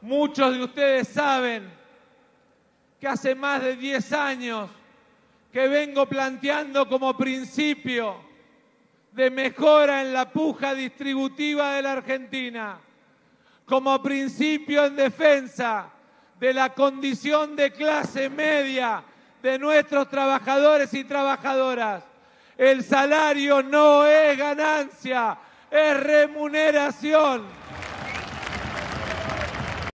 Muchos de ustedes saben que hace más de 10 años que vengo planteando como principio de mejora en la puja distributiva de la Argentina, como principio en defensa de la condición de clase media de nuestros trabajadores y trabajadoras. El salario no es ganancia, es remuneración.